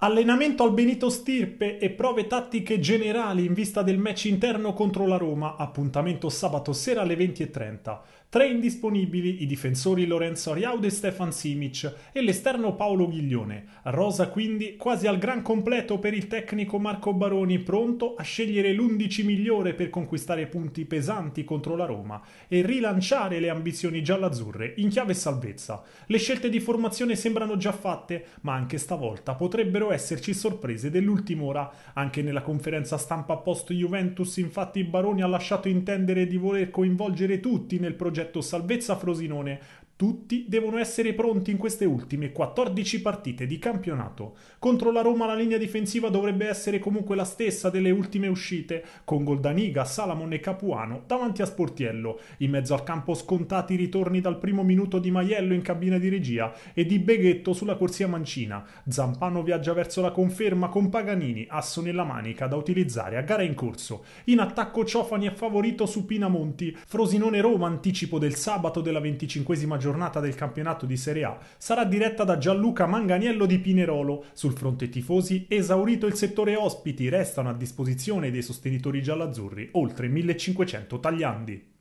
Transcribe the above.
Allenamento al Benito Stirpe e prove tattiche generali in vista del match interno contro la Roma, appuntamento sabato sera alle 20.30. Tre indisponibili i difensori Lorenzo Ariaude e Stefan Simic e l'esterno Paolo Ghiglione. Rosa quindi quasi al gran completo per il tecnico Marco Baroni pronto a scegliere l'11 migliore per conquistare punti pesanti contro la Roma e rilanciare le ambizioni giallazzurre in chiave salvezza. Le scelte di formazione sembrano già fatte, ma anche stavolta potrebbero potrebbero esserci sorprese dell'ultima ora. Anche nella conferenza stampa post Juventus, infatti, Baroni ha lasciato intendere di voler coinvolgere tutti nel progetto Salvezza Frosinone, tutti devono essere pronti in queste ultime 14 partite di campionato. Contro la Roma la linea difensiva dovrebbe essere comunque la stessa delle ultime uscite, con Goldaniga, Salamon e Capuano davanti a Sportiello. In mezzo al campo scontati i ritorni dal primo minuto di Maiello in cabina di regia e di Beghetto sulla corsia mancina. Zampano viaggia verso la conferma con Paganini, asso nella manica da utilizzare a gara in corso. In attacco Ciofani è favorito su Pinamonti. Frosinone Roma anticipo del sabato della 25 giornata giornata del campionato di Serie A sarà diretta da Gianluca Manganiello di Pinerolo. Sul fronte tifosi, esaurito il settore ospiti, restano a disposizione dei sostenitori giallazzurri oltre 1500 tagliandi.